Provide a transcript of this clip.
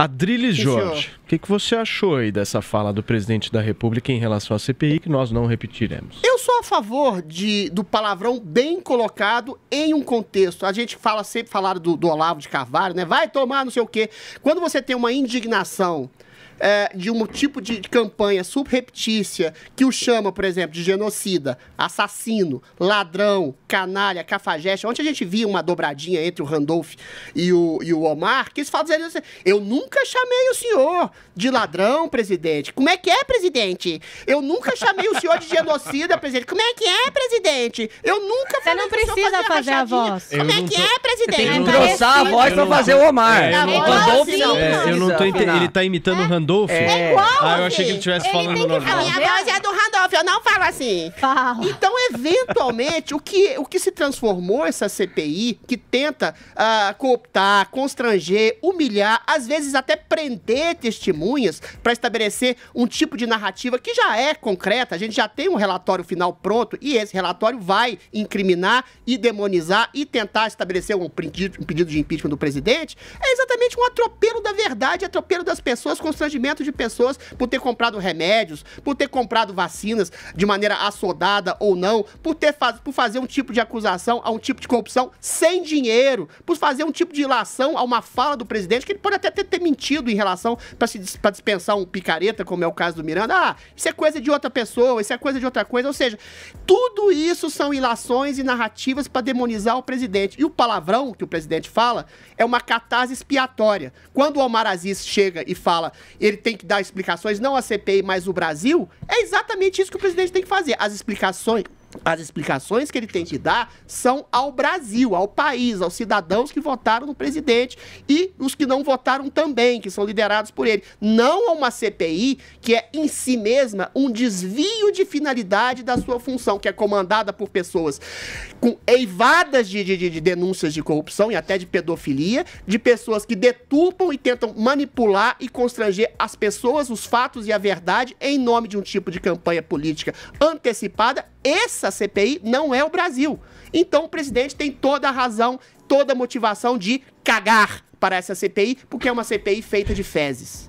Adriles Jorge, o que, que, você achou aí dessa fala do presidente da República em relação à CPI que nós não repetiremos? Eu sou a favor de, do palavrão bem colocado em um contexto. A gente fala sempre falar do, do Olavo de Carvalho, né? Vai tomar não sei o quê. Quando você tem uma indignação é, de um tipo de campanha subreptícia que o chama, por exemplo, de genocida, assassino, ladrão, canalha, cafajeste. Ontem a gente via uma dobradinha entre o Randolph e o, e o Omar, que eles falam assim, eu nunca chamei o senhor de ladrão, presidente. Como é que é, presidente? Eu nunca chamei o senhor de genocida, presidente. Como é que é, presidente? Eu nunca falei Você não precisa fazer, fazer a, voz. Como eu é que tô... é, presidente? Tem que engrossar a voz pra fazer o Omar. É, eu não tô, é, eu não tô... Ele tá imitando o Randolph Randolph? É, é igual. Ah, eu achei que ele estivesse falando meu nome. A minha voz é do Randolph, eu não falo assim. Fala. Então, eventualmente, o, que, o que se transformou essa CPI, que tenta uh, cooptar, constranger, humilhar, às vezes até prender testemunhas para estabelecer um tipo de narrativa que já é concreta, a gente já tem um relatório final pronto e esse relatório vai incriminar e demonizar e tentar estabelecer um pedido, um pedido de impeachment do presidente, é exatamente um atropelo da verdade, atropelo das pessoas, constrangimento de pessoas por ter comprado remédios, por ter comprado vacinas de maneira assodada ou não, por, ter faz, por fazer um tipo de acusação a um tipo de corrupção sem dinheiro, por fazer um tipo de ilação a uma fala do presidente, que ele pode até ter, ter mentido em relação para dispensar um picareta, como é o caso do Miranda. Ah, isso é coisa de outra pessoa, isso é coisa de outra coisa. Ou seja, tudo isso são ilações e narrativas para demonizar o presidente. E o palavrão que o presidente fala é uma catarse expiatória. Quando o Omar Aziz chega e fala ele tem que dar explicações, não a CPI, mas o Brasil, é exatamente isso que o presidente tem que fazer. As explicações, as explicações que ele tem de dar são ao Brasil, ao país, aos cidadãos que votaram no presidente e os que não votaram também, que são liderados por ele. Não a uma CPI que é em si mesma um desvio de finalidade da sua função, que é comandada por pessoas com eivadas de, de, de denúncias de corrupção e até de pedofilia, de pessoas que deturpam e tentam manipular e constranger as pessoas, os fatos e a verdade em nome de um tipo de campanha política antecipada essa CPI não é o Brasil. Então o presidente tem toda a razão, toda a motivação de cagar para essa CPI, porque é uma CPI feita de fezes.